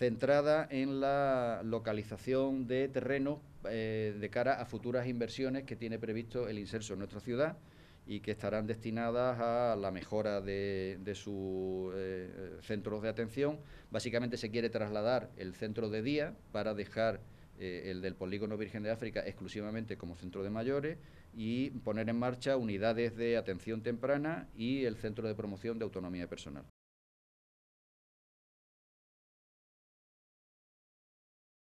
centrada en la localización de terrenos eh, de cara a futuras inversiones que tiene previsto el inserso en nuestra ciudad y que estarán destinadas a la mejora de, sus eh, centros de atención. Básicamente se quiere trasladar el centro de día para dejar eh, el del polígono Virgen de África exclusivamente como centro de mayores y poner en marcha unidades de atención temprana y el centro de promoción de autonomía personal.